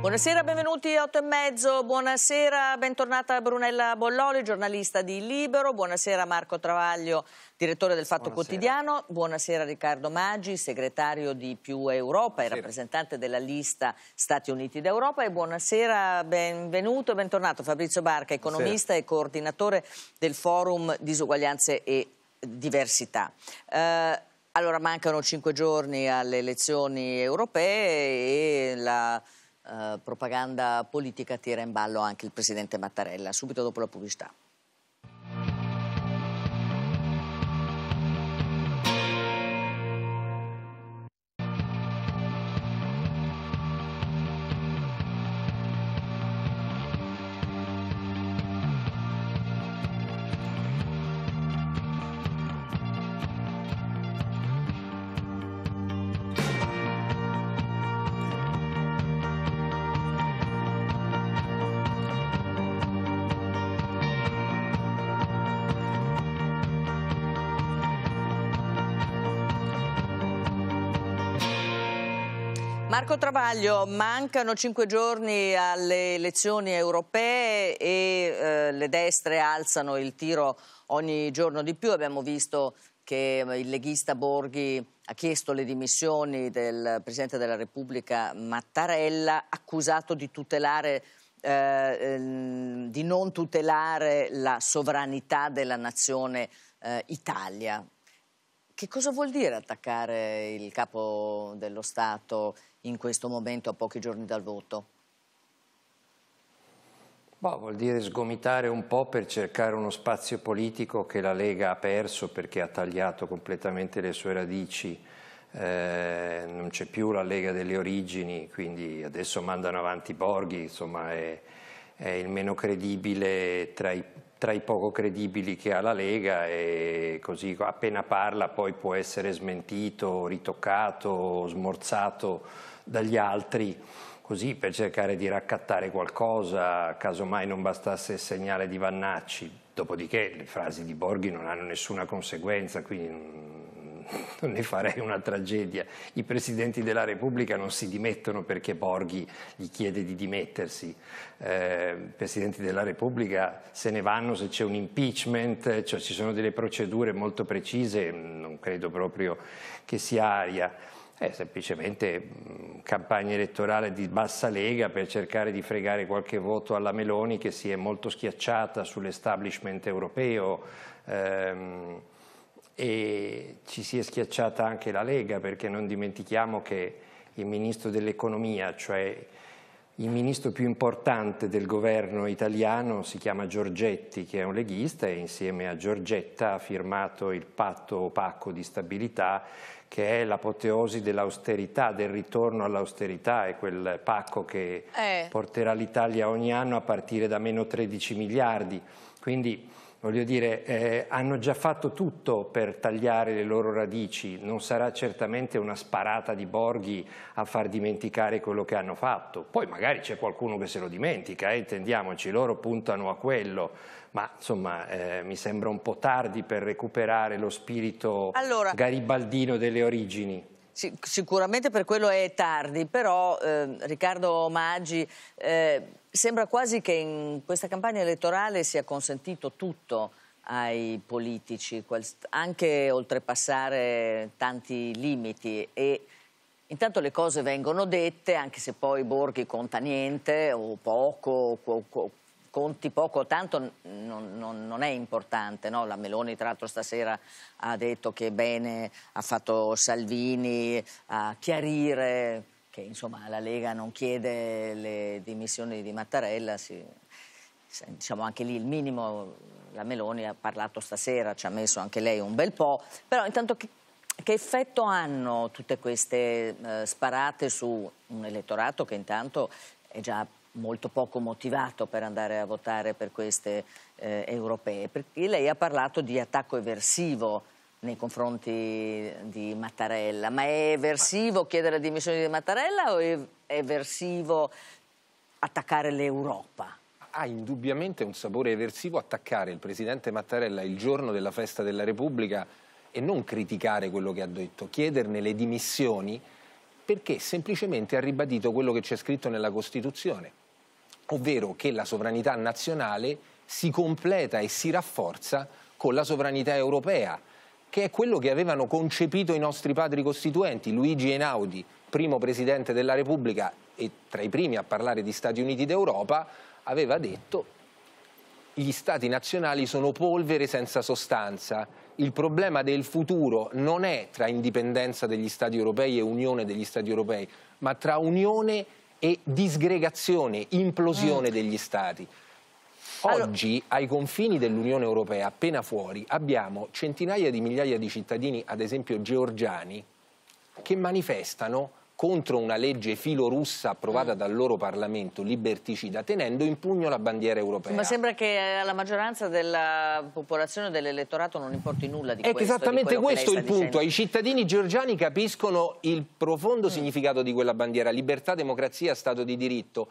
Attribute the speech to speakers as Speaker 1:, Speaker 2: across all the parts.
Speaker 1: Buonasera, benvenuti a 8 e mezzo, buonasera, bentornata Brunella Bolloli, giornalista di Libero, buonasera Marco Travaglio, direttore del Fatto buonasera. Quotidiano, buonasera Riccardo Maggi, segretario di Più Europa buonasera. e rappresentante della lista Stati Uniti d'Europa e buonasera, benvenuto e bentornato Fabrizio Barca, economista buonasera. e coordinatore del Forum Disuguaglianze e Diversità. Eh, allora mancano cinque giorni alle elezioni europee e la eh, propaganda politica tira in ballo anche il presidente Mattarella, subito dopo la pubblicità. Marco Travaglio, mancano cinque giorni alle elezioni europee e eh, le destre alzano il tiro ogni giorno di più. Abbiamo visto che il leghista Borghi ha chiesto le dimissioni del Presidente della Repubblica Mattarella, accusato di tutelare eh, ehm, di non tutelare la sovranità della nazione eh, Italia. Che cosa vuol dire attaccare il capo dello Stato in questo momento a pochi giorni dal voto?
Speaker 2: Boh, vuol dire sgomitare un po' per cercare uno spazio politico che la Lega ha perso perché ha tagliato completamente le sue radici, eh, non c'è più la Lega delle origini, quindi adesso mandano avanti Borghi, insomma è, è il meno credibile tra i, tra i, poco credibili che ha la Lega e così appena parla poi può essere smentito, ritoccato, smorzato dagli altri, così per cercare di raccattare qualcosa, casomai non bastasse il segnale di Vannacci. Dopodiché le frasi di Borghi non hanno nessuna conseguenza, quindi non ne farei una tragedia. I presidenti della Repubblica non si dimettono perché Borghi gli chiede di dimettersi. Eh, I presidenti della Repubblica se ne vanno se c'è un impeachment, cioè ci sono delle procedure molto precise, non credo proprio che sia aria. È semplicemente campagna elettorale di bassa lega per cercare di fregare qualche voto alla Meloni che si è molto schiacciata sull'establishment europeo ehm, e ci si è schiacciata anche la Lega perché non dimentichiamo che il ministro dell'economia, cioè il ministro più importante del governo italiano si chiama Giorgetti, che è un leghista, e insieme a Giorgetta ha firmato il patto opaco di stabilità che è l'apoteosi dell'austerità, del ritorno all'austerità, è quel pacco che eh. porterà l'Italia ogni anno a partire da meno 13 miliardi. Quindi voglio dire, eh, hanno già fatto tutto per tagliare le loro radici, non sarà certamente una sparata di Borghi a far dimenticare quello che hanno fatto, poi magari c'è qualcuno che se lo dimentica, eh, intendiamoci, loro puntano a quello, ma insomma eh, mi sembra un po' tardi per recuperare lo spirito allora... garibaldino delle origini
Speaker 1: sicuramente per quello è tardi, però eh, Riccardo Maggi eh, Sembra quasi che in questa campagna elettorale sia consentito tutto ai politici, anche oltrepassare tanti limiti e intanto le cose vengono dette, anche se poi Borghi conta niente o poco, o, conti poco, tanto non, non, non è importante. No? La Meloni tra l'altro stasera ha detto che bene ha fatto Salvini a chiarire che insomma, la Lega non chiede le dimissioni di Mattarella, si, diciamo anche lì il minimo, la Meloni ha parlato stasera, ci ha messo anche lei un bel po', però intanto che, che effetto hanno tutte queste eh, sparate su un elettorato che intanto è già molto poco motivato per andare a votare per queste eh, europee? Perché lei ha parlato di attacco eversivo nei confronti di Mattarella, ma è eversivo chiedere le dimissioni di Mattarella o è, eversivo attaccare l'Europa?
Speaker 3: ha ah, indubbiamente un sapore eversivo attaccare il presidente Mattarella il giorno della festa della Repubblica e non criticare quello che ha detto, chiederne le dimissioni perché semplicemente ha ribadito quello che c'è scritto nella Costituzione, ovvero che la sovranità nazionale si completa e si rafforza con la sovranità europea che è quello che avevano concepito i nostri padri costituenti, Luigi Einaudi, primo Presidente della Repubblica e tra i primi a parlare di Stati Uniti d'Europa, aveva detto gli stati nazionali sono polvere senza sostanza. Il problema del futuro non è tra indipendenza degli stati europei e unione degli stati europei, ma tra unione e disgregazione, implosione mm. degli stati. Oggi ai confini dell'Unione Europea, appena fuori, abbiamo centinaia di migliaia di cittadini, ad esempio georgiani, che manifestano contro una legge filorussa approvata mm. dal loro Parlamento liberticida, tenendo in pugno la bandiera europea. Ma
Speaker 1: sembra che alla maggioranza della popolazione dell'elettorato non importi nulla di È ecco, questo. È esattamente questo il dicendo. punto.
Speaker 3: I cittadini georgiani capiscono il profondo mm. significato di quella bandiera, libertà, democrazia, Stato di diritto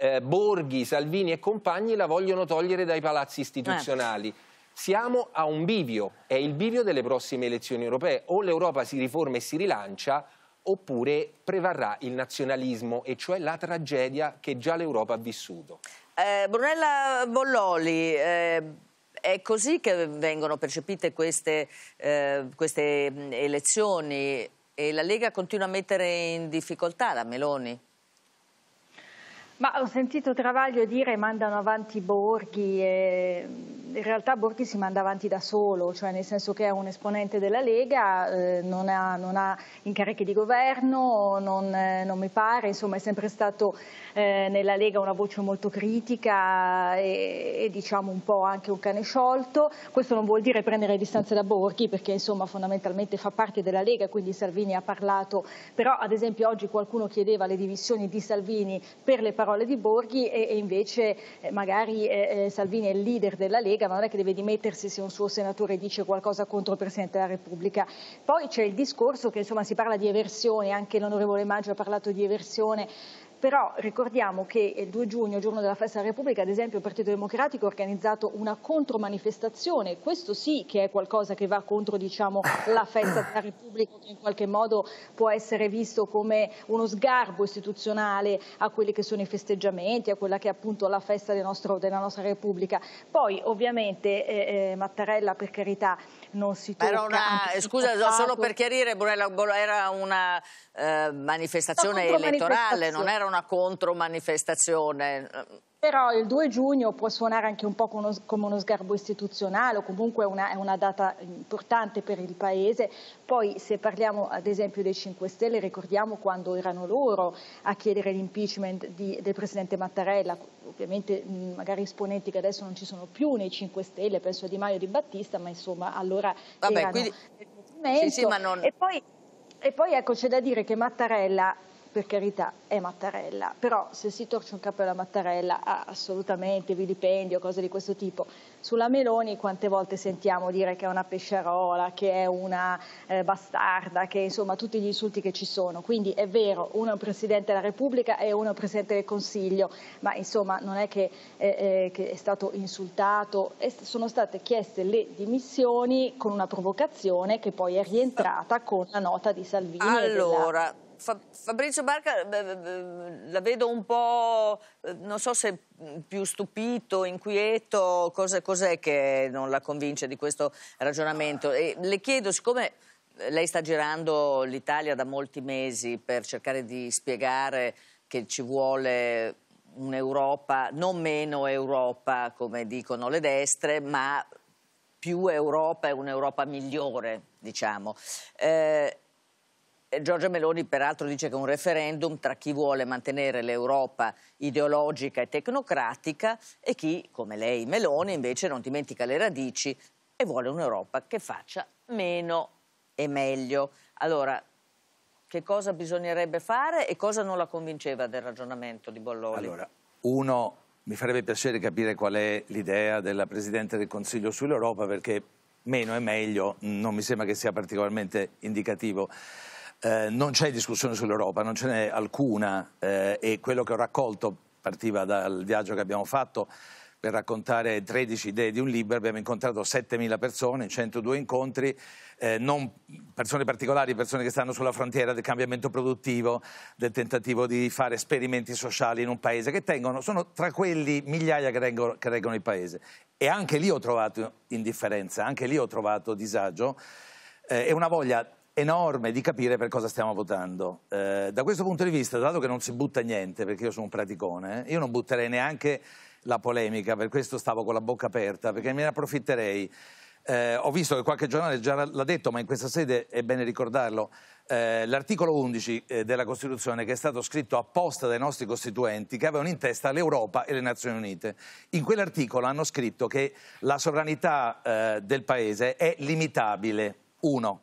Speaker 3: eh, Borghi, Salvini e compagni la vogliono togliere dai palazzi istituzionali. Eh. Siamo a un bivio, è il bivio delle prossime elezioni europee. O l'Europa si riforma e si rilancia, oppure prevarrà il nazionalismo, e cioè la tragedia che già l'Europa ha vissuto.
Speaker 1: Eh, Brunella Bolloli, eh, è così che vengono percepite queste, eh, queste elezioni e la Lega continua a mettere in difficoltà la Meloni?
Speaker 4: Ma ho sentito Travaglio dire mandano avanti Borghi e mm, in realtà Borghi si manda avanti da solo, cioè nel senso che è un esponente della Lega, eh, non, ha, non, ha, incarichi di governo, non, eh, non, mi pare, insomma è sempre stato eh, nella Lega una voce molto critica e, e, diciamo un po' anche un cane sciolto. Questo non vuol dire prendere distanze da Borghi perché insomma fondamentalmente fa parte della Lega, quindi Salvini ha parlato, però ad esempio oggi qualcuno chiedeva le dimissioni di Salvini per le parole parole di Borghi e, e invece eh, magari eh, eh, Salvini è il leader della Lega, ma non è che deve dimettersi se un suo senatore dice qualcosa contro il Presidente della Repubblica. Poi c'è il discorso che insomma, si parla di eversione, anche l'onorevole Maggio ha parlato di eversione, però ricordiamo che il 2 giugno, giorno della festa della Repubblica, ad esempio il Partito Democratico ha organizzato una contromanifestazione, questo sì che è qualcosa che va contro diciamo, la festa della Repubblica che in qualche modo può essere visto come uno sgarbo istituzionale a quelli che sono i festeggiamenti, a quella che è appunto la festa del nostro, della nostra Repubblica. Poi ovviamente eh, eh, Mattarella per carità non si tocca. Era una, scusa, solo per
Speaker 1: chiarire, Brunella, era una eh, manifestazione elettorale, non era una una contromanifestazione.
Speaker 4: Però il 2 giugno può suonare anche un po' come uno, come uno sgarbo istituzionale o comunque una, è una data importante per il Paese. Poi se parliamo ad esempio dei 5 Stelle ricordiamo quando erano loro a chiedere l'impeachment del Presidente Mattarella, ovviamente magari esponenti che adesso non ci sono più nei 5 Stelle, penso a Di Maio e Di Battista, ma insomma allora Vabbè, erano quindi...
Speaker 3: nel movimento. Sì, sì, non... E
Speaker 4: poi, e poi ecco c'è da dire che Mattarella per carità è Mattarella, però se si torce un capo a Mattarella ha assolutamente vilipendio, cose di questo tipo. Sulla Meloni quante volte sentiamo dire che è una pesciarola, che è una eh, bastarda, che insomma tutti gli insulti che ci sono. Quindi è vero, uno è un Presidente della Repubblica e uno è un Presidente del Consiglio, ma insomma non è che, eh, eh, che è stato insultato, sono state chieste le dimissioni con una provocazione che poi è rientrata con la nota di Salvini. Allora,
Speaker 1: della Fabrizio Barca la vedo un po', eh, non so se più stupito, inquieto, cos'è, cos che non la convince di questo ragionamento? E le chiedo, siccome lei sta girando l'Italia da molti mesi per cercare di spiegare che ci vuole un'Europa, non meno Europa come dicono le destre, ma più Europa e un'Europa migliore, diciamo. Eh, eh, Giorgia Meloni peraltro dice che un referendum tra chi vuole mantenere l'Europa ideologica e tecnocratica e chi, come lei Meloni, invece non dimentica le radici e vuole un'Europa che faccia meno e meglio. Allora, che cosa bisognerebbe fare e cosa non la convinceva del ragionamento di Bolloni? Allora,
Speaker 5: uno, mi farebbe piacere capire qual è l'idea della Presidente del Consiglio sull'Europa perché meno e meglio non mi sembra che sia particolarmente indicativo eh, non c'è discussione sull'Europa, non ce n'è alcuna eh, e quello che ho raccolto partiva dal viaggio che abbiamo fatto per raccontare 13 idee di un libro, abbiamo incontrato 7.000 persone, in 102 incontri, eh, non persone particolari, persone che stanno sulla frontiera del cambiamento produttivo, del tentativo di fare esperimenti sociali in un paese, che tengono, sono tra quelli migliaia che reggono, che reggono il paese. E anche lì ho trovato indifferenza, anche lì ho trovato disagio eh, e una voglia enorme di capire per cosa stiamo votando. Eh, da questo punto di vista, dato che non si butta niente, perché io sono un praticone, io non butterei neanche la polemica, per questo stavo con la bocca aperta, perché me ne approfitterei. Eh, ho visto che qualche giornale già l'ha detto, ma in questa sede è bene ricordarlo, eh, l'articolo 11 eh, della Costituzione che è stato scritto apposta dai nostri costituenti che avevano in testa l'Europa e le Nazioni Unite. In quell'articolo hanno scritto che la sovranità eh, del Paese è limitabile, uno,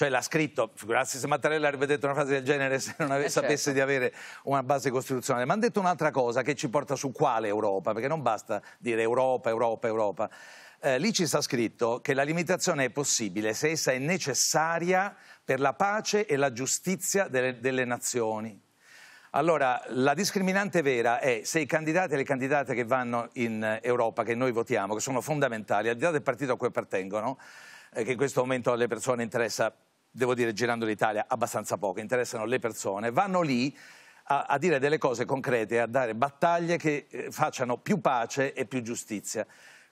Speaker 5: cioè l'ha scritto, figurarsi se Mattarella avrebbe detto una frase del genere se non ave- eh certo. sapesse certo. di avere una base costituzionale, ma hanno detto un'altra cosa che ci porta su quale Europa, perché non basta dire Europa, Europa, Europa. Eh, lì ci sta scritto che la limitazione è possibile se essa è necessaria per la pace e la giustizia delle, delle nazioni. Allora, la discriminante vera è se i candidati e le candidate che vanno in Europa, che noi votiamo, che sono fondamentali, al di là del partito a cui appartengono, eh, che in questo momento alle persone interessa devo dire, girando l'Italia abbastanza poco, interessano le persone, vanno lì a, a, dire delle cose concrete, a dare battaglie che eh, facciano più pace e più giustizia.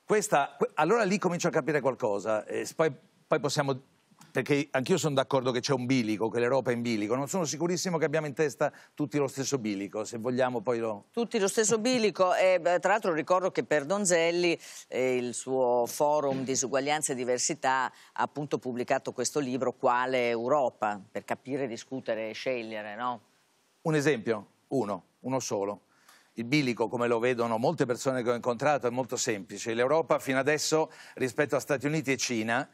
Speaker 5: Questa, allora lì comincio a capire qualcosa, eh, poi, poi possiamo perché anch'io sono d'accordo che c'è un bilico, che l'Europa è in bilico, non sono sicurissimo che abbiamo in testa tutti lo stesso bilico, se vogliamo poi lo...
Speaker 1: Tutti lo stesso bilico, e, tra l'altro ricordo che per Donzelli eh, il suo forum disuguaglianza e diversità ha appunto pubblicato questo libro Quale Europa, per capire, discutere e scegliere, no?
Speaker 5: Un esempio, uno, uno solo, il bilico, come lo vedono molte persone che ho incontrato, è molto semplice. L'Europa fino adesso, rispetto a Stati Uniti e Cina,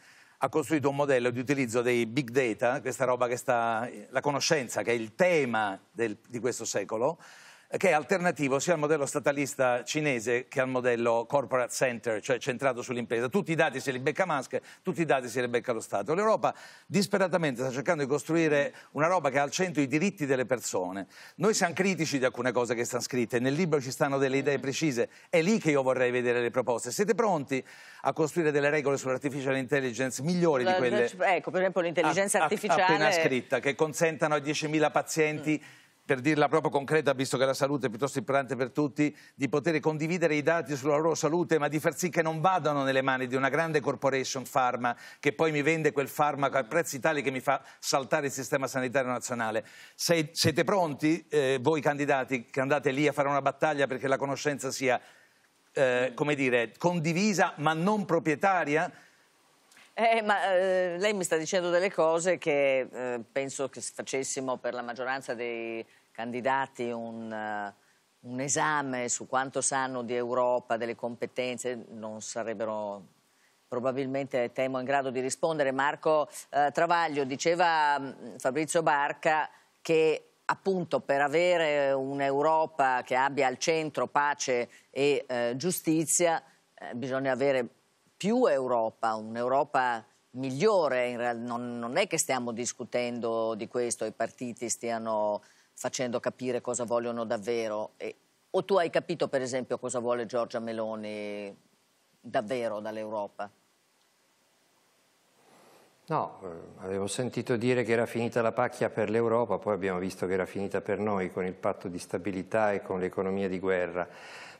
Speaker 5: ha costruito un modello di utilizzo dei big data, questa roba che sta, la conoscenza che è il tema del, di questo secolo, che è alternativo sia al modello statalista cinese che al modello corporate center, cioè centrato sull'impresa. Tutti i dati se li becca Musk, tutti i dati se li becca lo Stato. L'Europa disperatamente sta cercando di costruire una roba che ha al centro i diritti delle persone. Noi siamo critici di alcune cose che stanno scritte, nel libro ci stanno delle idee precise, è lì che io vorrei vedere le proposte. Siete pronti a costruire delle regole sull'artificial intelligence migliori di quelle...
Speaker 1: Ecco, per esempio l'intelligenza artificiale... Appena scritta,
Speaker 5: che consentano a 10.000 pazienti... Mm per dirla proprio concreta, visto che la salute è piuttosto importante per tutti, di poter condividere i dati sulla loro salute, ma di far sì che non vadano nelle mani di una grande corporation pharma che poi mi vende quel farmaco a prezzi tali che mi fa saltare il sistema sanitario nazionale. Sei, siete pronti, eh, voi candidati, che andate lì a fare una battaglia perché la conoscenza sia, eh, come dire, condivisa ma non proprietaria?
Speaker 1: Eh, ma eh, lei mi sta dicendo delle cose che eh, penso che facessimo per la maggioranza dei candidati un, uh, un, esame su quanto sanno di Europa, delle competenze, non sarebbero probabilmente, temo, in grado di rispondere. Marco eh, Travaglio diceva mh, mm, Fabrizio Barca che appunto per avere un'Europa che abbia al centro pace e eh, giustizia bisogna avere più Europa, un'Europa migliore, non, non è che stiamo discutendo di questo, i partiti stiano facendo capire cosa vogliono davvero. E, o tu hai capito per esempio cosa vuole Giorgia Meloni davvero dall'Europa?
Speaker 2: No, eh, avevo sentito dire che era finita la pacchia per l'Europa, poi abbiamo visto che era finita per noi con il patto di stabilità e con l'economia di guerra.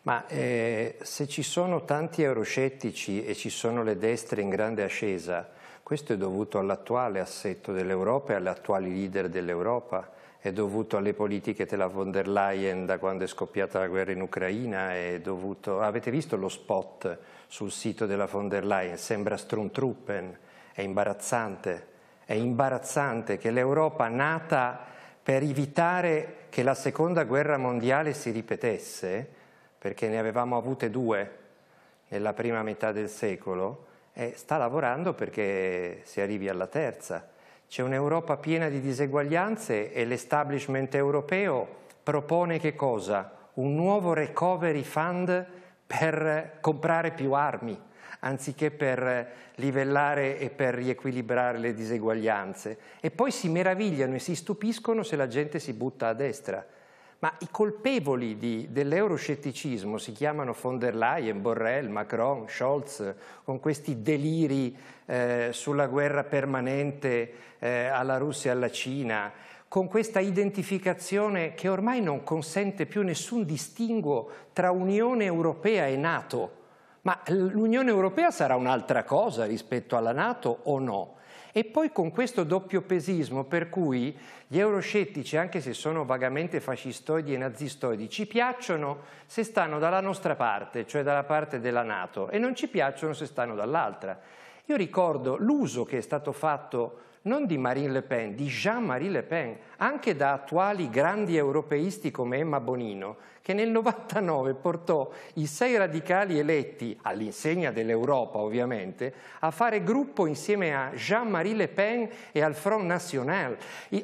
Speaker 2: Ma eh, se ci sono tanti euroscettici e ci sono le destre in grande ascesa, questo è dovuto all'attuale assetto dell'Europa e alle attuali leader dell'Europa, è dovuto alle politiche della von der Leyen da quando è scoppiata la guerra in Ucraina, dovuto... avete visto lo spot sul sito della von der Leyen, sembra Strumtruppen, è imbarazzante, è imbarazzante che l'Europa nata per evitare che la seconda guerra mondiale si ripetesse perché ne avevamo avute due nella prima metà del secolo, e sta lavorando perché si arrivi alla terza. C'è un'Europa piena di diseguaglianze e l'establishment europeo propone che cosa? Un nuovo recovery fund per comprare più armi, anziché per livellare e per riequilibrare le diseguaglianze. E poi si meravigliano e si stupiscono se la gente si butta a destra ma i colpevoli di, dell'euroscetticismo si chiamano von der Leyen, Borrell, Macron, Scholz, con questi deliri eh, sulla guerra permanente eh, alla Russia e alla Cina, con questa identificazione che ormai non consente più nessun distinguo tra Unione Europea e Nato. Ma l'Unione Europea sarà un'altra cosa rispetto alla Nato o no? E poi con questo doppio pesismo per cui gli euroscettici, anche se sono vagamente fascistoidi e nazistoidi, ci piacciono se stanno dalla nostra parte, cioè dalla parte della Nato, e non ci piacciono se stanno dall'altra. Io ricordo l'uso che è stato fatto non di Marine Le Pen, di Jean-Marie Le Pen, anche da attuali grandi europeisti come Emma Bonino, che nel 99 portò i sei radicali eletti, all'insegna dell'Europa ovviamente, a fare gruppo insieme a Jean-Marie Le Pen e al Front National.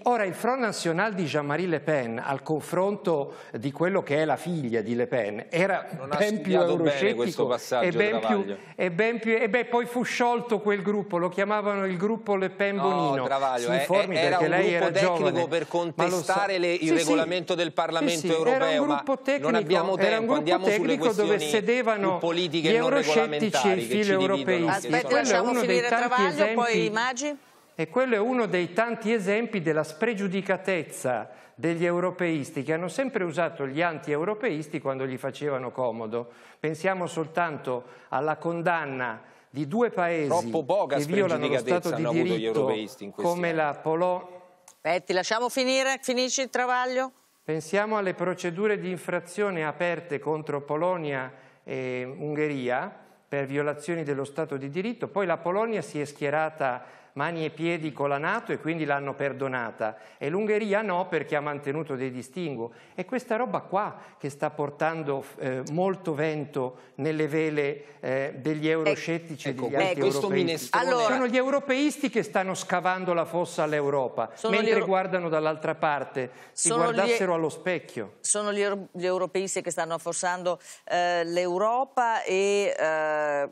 Speaker 2: Ora, il Front National di Jean-Marie Le Pen, al confronto di quello che è la figlia di Le Pen, era ben più euroscettico e ben più, e ben più... E beh, poi fu sciolto quel gruppo, lo chiamavano il gruppo Le Pen Bonino. No, Travaglio, eh, era un lei gruppo era tecnico giovane. per contestare so. le, il sì, regolamento sì. del Parlamento sì, europeo. Era un gruppo tecnico, non abbiamo tempo, era un
Speaker 3: gruppo tecnico dove sedevano gli euroscettici e i filoeuropeisti. Aspetta, lasciamo
Speaker 2: finire Travaglio, esempi, poi Maggi. E quello è uno dei tanti esempi della spregiudicatezza degli europeisti che hanno sempre usato gli anti-europeisti quando gli facevano comodo. Pensiamo soltanto alla condanna di due paesi che violano lo Stato di diritto come anni. la Polonia. Aspetti, lasciamo finire, finisci il travaglio. Pensiamo alle procedure di infrazione aperte contro Polonia e Ungheria per violazioni dello Stato di diritto, poi la Polonia si è schierata mani e piedi con la Nato e quindi l'hanno perdonata e l'Ungheria no perché ha mantenuto dei distinguo. È questa roba qua che sta portando eh, molto vento nelle vele eh, degli ecco, euroscettici ecco, e degli ecco, altri europeisti. Allora, Sono gli europeisti che stanno scavando la fossa all'Europa, mentre euro... guardano dall'altra parte, si sono guardassero gli... allo specchio.
Speaker 1: Sono gli, gli, europeisti che stanno affossando eh, l'Europa e eh,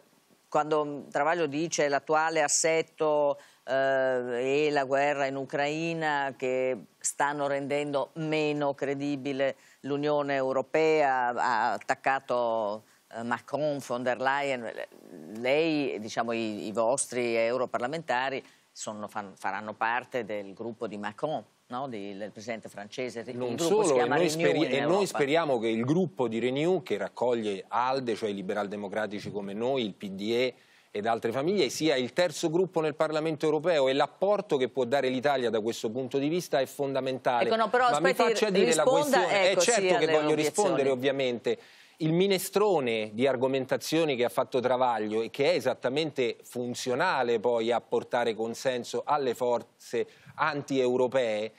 Speaker 1: quando Travaglio dice l'attuale assetto eh, e la guerra in Ucraina che stanno rendendo meno credibile l'Unione Europea, ha attaccato eh, Macron, von der Leyen, lei, diciamo i, i vostri europarlamentari sono, fan, faranno parte del gruppo di Macron. No? Di, del presidente francese non solo, e noi, speri e noi, speriamo
Speaker 3: che il gruppo di Renew che raccoglie ALDE, cioè i liberal democratici come noi, il PDE ed altre famiglie sia il terzo gruppo nel Parlamento europeo e l'apporto che può dare l'Italia da questo punto di vista è fondamentale. Ecco, no, però, Ma mi faccia dire risponda, la questione, ecco, è eh, certo che voglio obiezioni. rispondere ovviamente. Il minestrone di argomentazioni che ha fatto Travaglio e che è esattamente funzionale poi a portare consenso alle forze anti-europee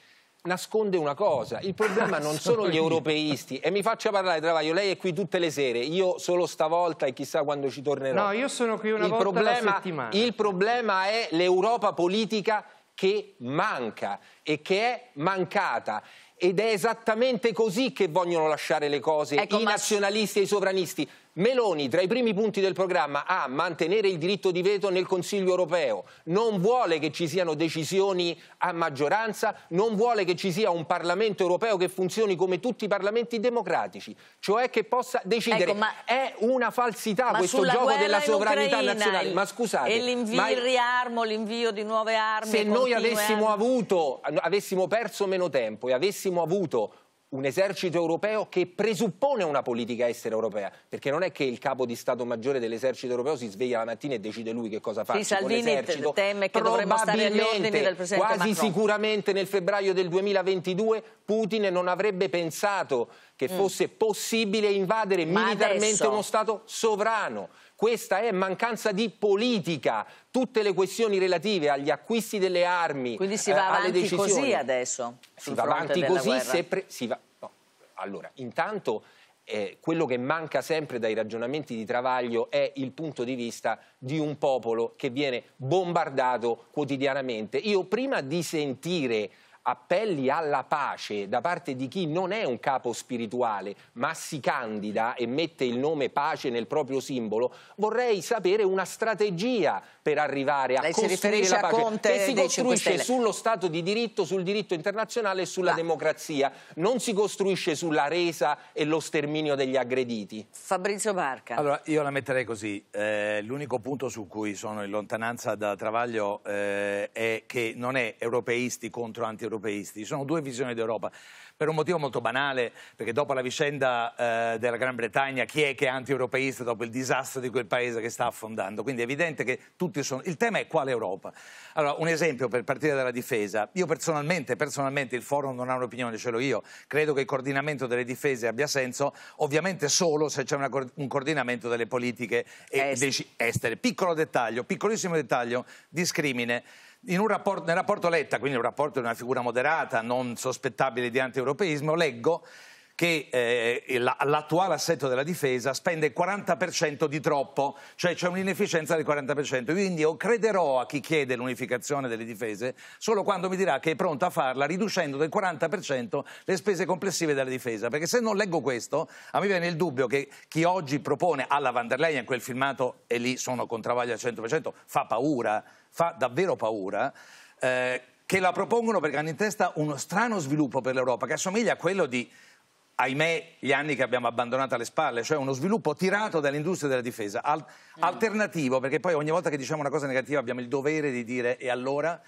Speaker 3: nasconde una cosa, il problema non sono gli europeisti e mi faccia parlare Travaglio, lei è qui tutte le sere, io solo stavolta e chissà quando ci tornerò. No, io sono qui una il volta problema, settimana. Il problema è l'Europa politica che manca e che è mancata. Ed è esattamente così che vogliono lasciare le cose ecco, i nazionalisti ma... e i sovranisti. Meloni, tra i primi punti del programma, ha mantenere il diritto di veto nel Consiglio europeo, non vuole che ci siano decisioni a maggioranza, non vuole che ci sia un Parlamento europeo che funzioni come tutti i parlamenti democratici, cioè che possa decidere. Ecco, ma... È una falsità questo gioco della sovranità nazionale. Ma scusate. E l'invio, ma... il
Speaker 1: riarmo, l'invio di nuove armi. Se noi eh? avessimo,
Speaker 3: armi... avuto, avessimo perso meno tempo e avessimo avuto un esercito europeo che presuppone una politica estera europea, perché non è che il capo di Stato Maggiore dell'esercito europeo si sveglia la mattina e decide lui che cosa fa sì, Salvini teme che dovremmo stare agli ordini del Presidente quasi Macron. sicuramente nel febbraio del 2022 Putin non avrebbe pensato che mm. fosse mm. possibile invadere Ma militarmente adesso... uno Stato sovrano questa è mancanza di politica. Tutte le questioni relative agli acquisti delle armi, Quindi si va eh, avanti così adesso? Si va avanti così se... Pre- va... no. Allora, intanto... Eh, quello che manca sempre dai ragionamenti di Travaglio è il punto di vista di un popolo che viene bombardato quotidianamente. Io prima di sentire appelli alla pace da parte di chi non è un capo spirituale ma si candida e mette il nome pace nel proprio simbolo, vorrei sapere una strategia per arrivare a Lei costruire la pace che si costruisce sullo Stato di diritto, sul diritto internazionale e sulla ma... democrazia, non si costruisce sulla resa e lo sterminio degli aggrediti. Fabrizio Barca. Allora,
Speaker 5: io la metterei così, eh, l'unico punto su cui sono in lontananza da Travaglio eh, è che non è europeisti contro anti europeisti. Ci sono due visioni d'Europa, per un motivo molto banale, perché dopo la vicenda eh, della Gran Bretagna chi è che è anti-europeista dopo il disastro di quel paese che sta affondando? Quindi è evidente che tutti sono... Il tema è quale Europa? Allora, un esempio per partire dalla difesa. Io personalmente, personalmente il forum non ha un'opinione, ce l'ho io. Credo che il coordinamento delle difese abbia senso, ovviamente solo se c'è un coordinamento delle politiche estere. Piccolo dettaglio, piccolissimo dettaglio, discrimine rapporto, nel rapporto Letta, quindi un rapporto di una figura moderata, non sospettabile di anti-europeismo, leggo che eh, l'attuale assetto della difesa spende il 40% di troppo, cioè c'è un'inefficienza del 40%. Quindi io crederò a chi chiede l'unificazione delle difese solo quando mi dirà che è pronto a farla riducendo del 40% le spese complessive della difesa. Perché se non leggo questo, a me viene il dubbio che chi oggi propone alla Van der Leyen quel filmato, e lì sono con Travaglio al 100%, fa paura, fa davvero paura. Eh, che la propongono perché hanno in testa uno strano sviluppo per l'Europa che assomiglia a quello di ahimè, gli anni che abbiamo abbandonato alle spalle, cioè uno sviluppo tirato dall'industria della difesa, al mm. alternativo, perché poi ogni volta che diciamo una cosa negativa abbiamo il dovere di dire e allora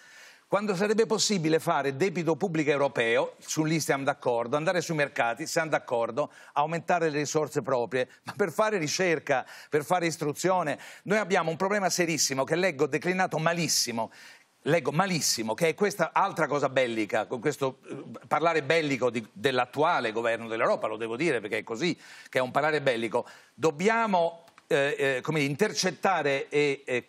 Speaker 5: quando sarebbe possibile fare debito pubblico europeo, su lì siamo d'accordo, andare sui mercati, siamo d'accordo, aumentare le risorse proprie, ma per fare ricerca, per fare istruzione, noi abbiamo un problema serissimo che leggo declinato malissimo Leggo malissimo, che è questa altra cosa bellica, con questo eh, parlare bellico di, dell'attuale governo dell'Europa, lo devo dire perché è così, che è un parlare bellico. Dobbiamo eh, eh, intercettare e, e,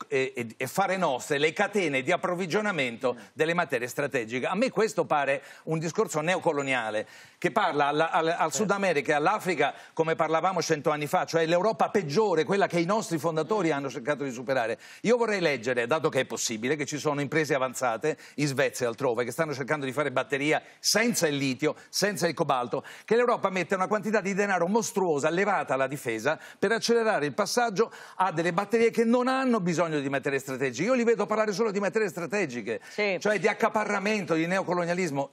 Speaker 5: e, fare nostre le catene di approvvigionamento delle materie strategiche. A me questo pare un discorso neocoloniale che parla alla, alla, al, Sud America e all'Africa come parlavamo cento anni fa, cioè l'Europa peggiore, quella che i nostri fondatori hanno cercato di superare. Io vorrei leggere, dato che è possibile, che ci sono imprese avanzate in Svezia e altrove che stanno cercando di fare batteria senza il litio, senza il cobalto, che l'Europa mette una quantità di denaro mostruosa elevata alla difesa per accelerare il passaggio passaggio a delle batterie che non hanno bisogno di materie strategiche. Io li vedo parlare solo di materie strategiche, sì. cioè di accaparramento, di neocolonialismo.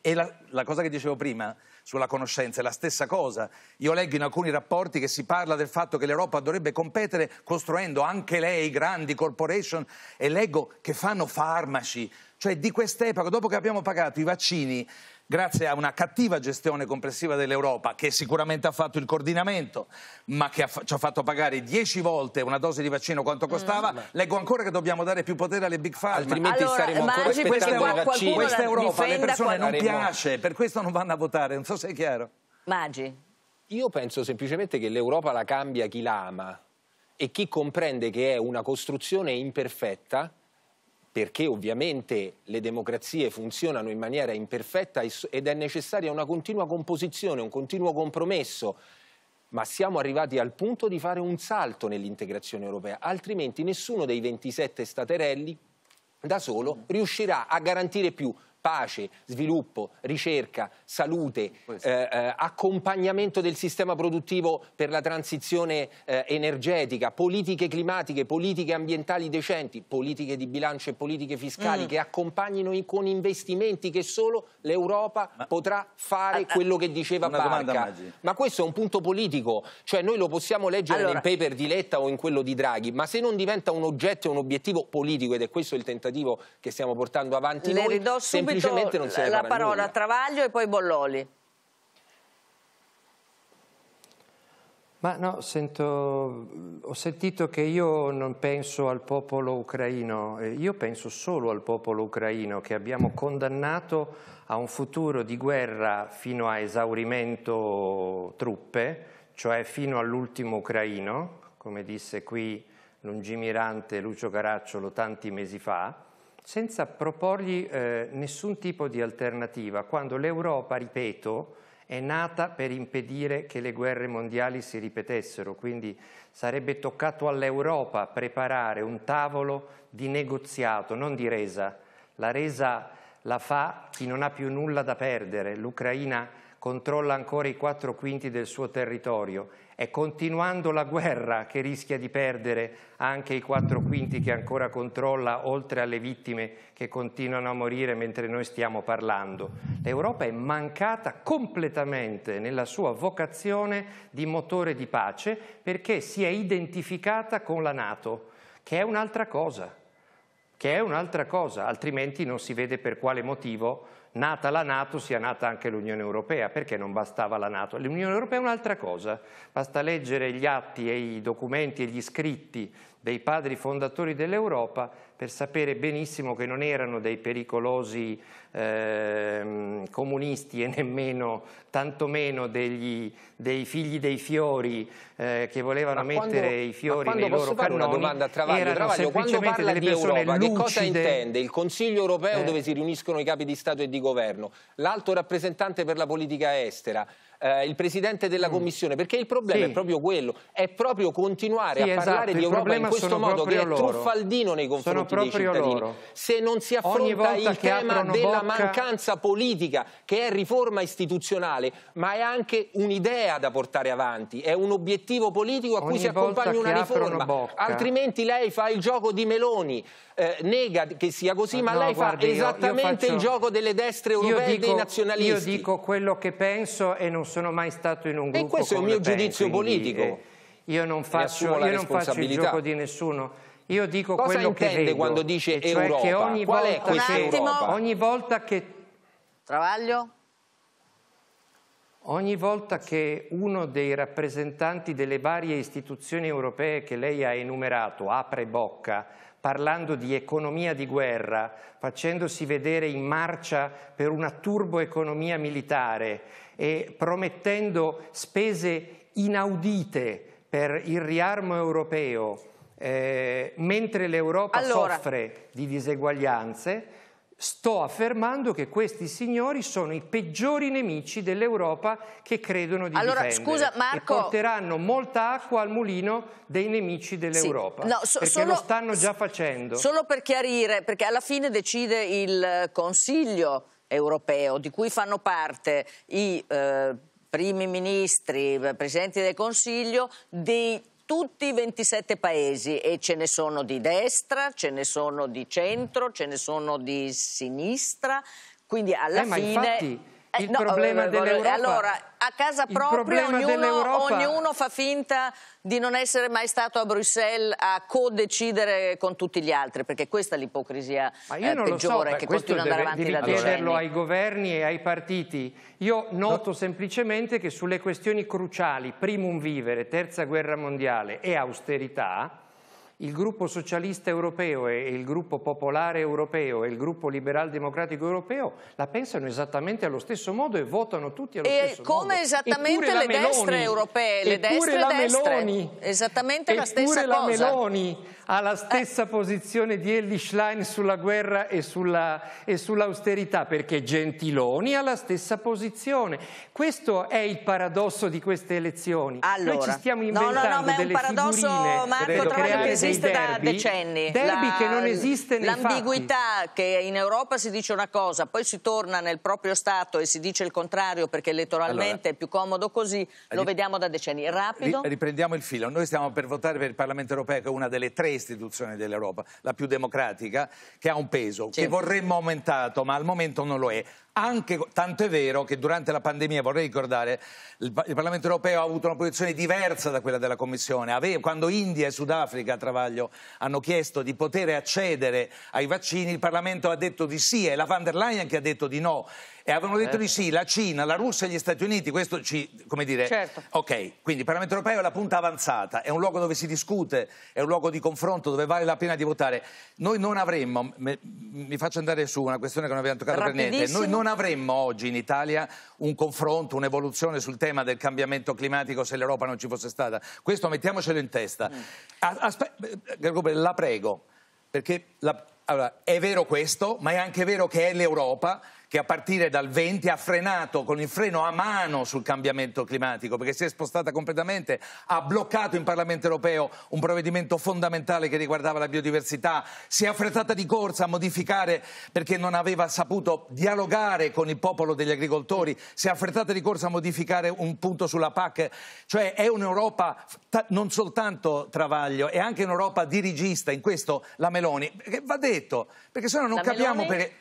Speaker 5: E la, la cosa che dicevo prima sulla conoscenza è la stessa cosa. Io leggo in alcuni rapporti che si parla del fatto che l'Europa dovrebbe competere costruendo anche lei grandi corporation e leggo che fanno farmaci. Cioè di quest'epoca, dopo che abbiamo pagato i vaccini, grazie a una cattiva gestione complessiva dell'Europa, che sicuramente ha fatto il coordinamento, ma che ha, ci ha fatto pagare dieci volte una dose di vaccino quanto mm. costava, mm. leggo ancora che dobbiamo dare più potere alle big pharma. Altrimenti allora, saremo ancora aspettando il vaccino. Questa Europa alle persone non piace, per questo non vanno a votare, non so se è chiaro.
Speaker 3: Magi.
Speaker 5: Io penso semplicemente che
Speaker 3: l'Europa la cambia chi la ama e chi comprende che è una costruzione imperfetta perché ovviamente le democrazie funzionano in maniera imperfetta ed è necessaria una continua composizione, un continuo compromesso, ma siamo arrivati al punto di fare un salto nell'integrazione europea, altrimenti nessuno dei 27 staterelli da solo riuscirà a garantire più pace, sviluppo, ricerca, salute, eh, eh, accompagnamento del sistema produttivo per la transizione eh, energetica, politiche climatiche, politiche ambientali decenti, politiche di bilancio e politiche fiscali mm. che accompagnino in, con investimenti che solo l'Europa Ma... potrà fare eh, eh, quello che diceva Una Barca. Ma questo è un punto politico, cioè noi lo possiamo leggere allora... nel paper di Letta o in quello di Draghi, ma se non diventa un oggetto e un obiettivo politico, ed è questo il tentativo che stiamo portando avanti Le noi, subito la, la parola a
Speaker 1: Travaglio e poi Bolloli.
Speaker 2: Ma no, sento, ho sentito che io non penso al popolo ucraino, io penso solo al popolo ucraino che abbiamo condannato a un futuro di guerra fino a esaurimento truppe, cioè fino all'ultimo ucraino, come disse qui lungimirante Lucio Caracciolo tanti mesi fa, senza proporgli eh, nessun tipo di alternativa, quando l'Europa, ripeto, è nata per impedire che le guerre mondiali si ripetessero, quindi sarebbe toccato all'Europa preparare un tavolo di negoziato, non di resa. La resa la fa chi non ha più nulla da perdere, l'Ucraina controlla ancora i quattro quinti del suo territorio. È continuando la guerra che rischia di perdere anche i quattro quinti che ancora controlla, oltre alle vittime che continuano a morire mentre noi stiamo parlando. L'Europa è mancata completamente nella sua vocazione di motore di pace perché si è identificata con la Nato, che è un'altra cosa, che è un'altra cosa, altrimenti non si vede per quale motivo nata la Nato sia nata anche l'Unione Europea, perché non bastava la Nato? L'Unione Europea è un'altra cosa, basta leggere gli atti e i documenti e gli scritti dei padri fondatori dell'Europa per sapere benissimo che non erano dei pericolosi eh, comunisti e nemmeno, tantomeno degli, dei figli dei fiori eh, che volevano ma mettere quando, i fiori nei loro cannoni. Una domanda a Travaglio, erano Travaglio quando parla delle di
Speaker 3: Europa, lucide. che cosa intende? Il Consiglio europeo eh. dove si riuniscono i capi di Stato e di Governo, l'alto rappresentante per la politica estera, eh, il Presidente della mm. Commissione, perché il problema sì. è proprio quello, è proprio continuare sì, a esatto, parlare esatto. di Europa in questo modo che loro. è truffaldino nei confronti dei cittadini. Loro. Se non si affronta il tema della bocca... mancanza politica, che è riforma istituzionale, ma è anche un'idea da portare avanti, è un obiettivo politico a ogni cui si accompagna una riforma, bocca... altrimenti lei fa il gioco di Meloni, eh, nega che sia così, ma, ma no, lei guardi, fa esattamente io, io faccio... il gioco delle destre europee dico, e dei nazionalisti. Io
Speaker 2: dico quello che penso e non sono mai stato in un gruppo. E questo è un mio giudizio quindi, politico. Eh, io, non faccio, io non faccio il gioco di nessuno. Io dico Cosa quello che vedo. quando dice cioè Europa? Che ogni Qual volta è questa Europa? Ogni volta che...
Speaker 1: Travaglio?
Speaker 2: Ogni volta che uno dei rappresentanti delle varie istituzioni europee che lei ha enumerato apre bocca parlando di economia di guerra, facendosi vedere in marcia per una turboeconomia militare e promettendo spese inaudite per il riarmo europeo, eh, mentre l'Europa allora... soffre di diseguaglianze, Sto affermando che questi signori sono i peggiori nemici dell'Europa che credono di allora, difendere scusa, Marco... e porteranno molta acqua al mulino dei nemici dell'Europa, sì. no, so, perché solo, lo stanno già facendo. Solo
Speaker 1: per chiarire, perché alla fine decide il Consiglio europeo, di cui fanno parte i... Eh, primi ministri, eh, presidenti del Consiglio dei tutti i 27 paesi e ce ne sono di destra, ce ne sono di centro, ce ne sono di sinistra, quindi alla eh, fine... Infatti... Eh, il no, problema dell'Europa. Allora, a casa propria ognuno, ognuno, fa finta di non essere mai stato a Bruxelles a co-decidere con tutti gli altri, perché questa è l'ipocrisia eh, peggiore so, che continua ad andare avanti devi da decenni. chiederlo
Speaker 2: ai governi e ai partiti. Io noto no. semplicemente che sulle questioni cruciali, primum vivere, terza guerra mondiale e austerità, il gruppo socialista europeo e il gruppo popolare europeo e il gruppo liberal democratico europeo la pensano esattamente allo stesso modo e votano tutti allo e stesso modo. E come esattamente le Meloni, destre europee, le destre la destre, Meloni,
Speaker 1: esattamente la stessa cosa. la Meloni
Speaker 2: ha la eh. stessa eh. posizione di Elli Schlein sulla guerra e, sull'austerità, sull perché Gentiloni ha la stessa posizione. Questo è il paradosso di queste elezioni. Allora, Noi ci stiamo inventando no, no, no, ma è un paradosso, Marco, tra creare che esiste da decenni. Derby la, che non
Speaker 1: esiste nei L'ambiguità che in Europa si dice una cosa, poi si torna nel proprio Stato e si dice il contrario perché elettoralmente allora, è più comodo così, lo vediamo da decenni. Rapido.
Speaker 5: Riprendiamo il filo. Noi stiamo per votare per il Parlamento europeo, che è una delle tre istituzioni dell'Europa, la più democratica, che ha un peso, sì. che vorremmo aumentato, ma al momento non lo è anche tanto è vero che durante la pandemia, vorrei ricordare, il, Parlamento europeo ha avuto una posizione diversa da quella della Commissione. Aveva, quando India e Sudafrica a Travaglio hanno chiesto di poter accedere ai vaccini, il Parlamento ha detto di sì e la van der Leyen che ha detto di no. E avevano detto eh. di sì la Cina, la Russia e gli Stati Uniti, questo ci, come dire... Certo. Ok, quindi il Parlamento europeo è la punta avanzata, è un luogo dove si discute, è un luogo di confronto, dove vale la pena di votare. Noi non avremmo, mi faccio andare su una questione che non abbiamo toccato per niente, noi non avremmo oggi in Italia un confronto, un'evoluzione sul tema del cambiamento climatico se l'Europa non ci fosse stata. Questo mettiamocelo in testa. Mm. Aspe la prego, perché la... Allora, è vero questo, ma è anche vero che è l'Europa che a partire dal 20 ha frenato con il freno a mano sul cambiamento climatico, perché si è spostata completamente, ha bloccato in Parlamento europeo un provvedimento fondamentale che riguardava la biodiversità, si è affrettata di corsa a modificare perché non aveva saputo dialogare con il popolo degli agricoltori, si è affrettata di corsa a modificare un punto sulla PAC, cioè è un'Europa non soltanto travaglio, è anche un'Europa dirigista, in questo la Meloni, va detto, perché se no non la capiamo Meloni... perché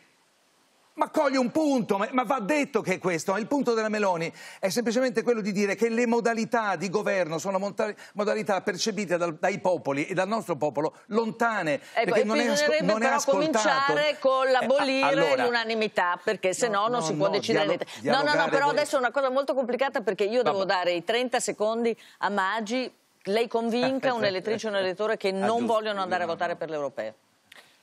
Speaker 5: ma coglie un punto, ma, ma, va detto che è questo. Il punto della Meloni è semplicemente quello di dire che le modalità di governo sono modalità percepite dal, dai popoli e dal nostro popolo lontane. Ecco, perché non è, asco- non è cominciare con eh, l'abolire eh, allora,
Speaker 1: l'unanimità, perché se no, no non no, si può no, decidere. Dialog- no, no, no, però voi. adesso è una cosa molto complicata perché io Vabbè. devo dare i 30 secondi a Maggi lei convinca un'elettrice e un elettore che ah, non vogliono andare a votare per l'Europa.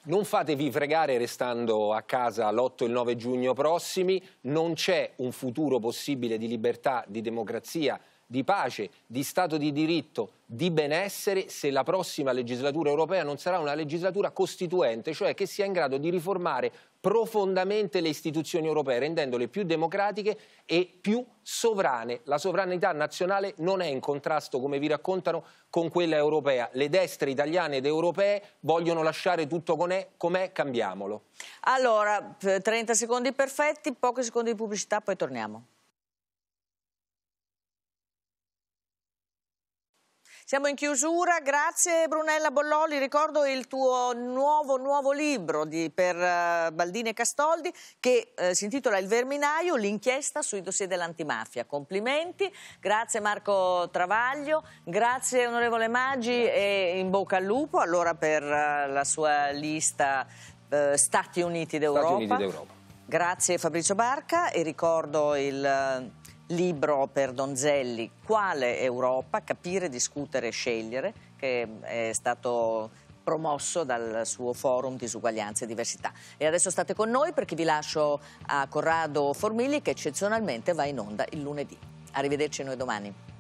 Speaker 3: Non fatevi fregare restando a casa l'8 e il 9 giugno prossimi, non c'è un futuro possibile di libertà, di democrazia, di pace, di Stato di diritto, di benessere se la prossima legislatura europea non sarà una legislatura costituente, cioè che sia in grado di riformare profondamente le istituzioni europee, rendendole più democratiche e più sovrane. La sovranità nazionale non è in contrasto, come vi raccontano, con quella europea. Le destre italiane ed europee vogliono lasciare tutto com'è, com'è cambiamolo.
Speaker 1: Allora, 30 eh, secondi perfetti, pochi secondi di pubblicità, poi torniamo. Siamo in chiusura, grazie Brunella Bolloli, ricordo il tuo nuovo, nuovo libro di, per eh, Baldini e Castoldi che uh, si intitola Il Verminaio, l'inchiesta sui dossier dell'antimafia. Complimenti, grazie Marco Travaglio, grazie onorevole Maggi grazie. e in bocca al lupo allora per uh, la sua lista Stati Uniti d'Europa. Grazie Fabrizio Barca e ricordo il libro per Donzelli, Quale Europa? Capire, discutere, scegliere, che è stato promosso dal suo forum Disuguaglianze e Diversità. E adesso state con noi perché vi lascio a Corrado Formigli che eccezionalmente va in onda il lunedì. Arrivederci noi domani.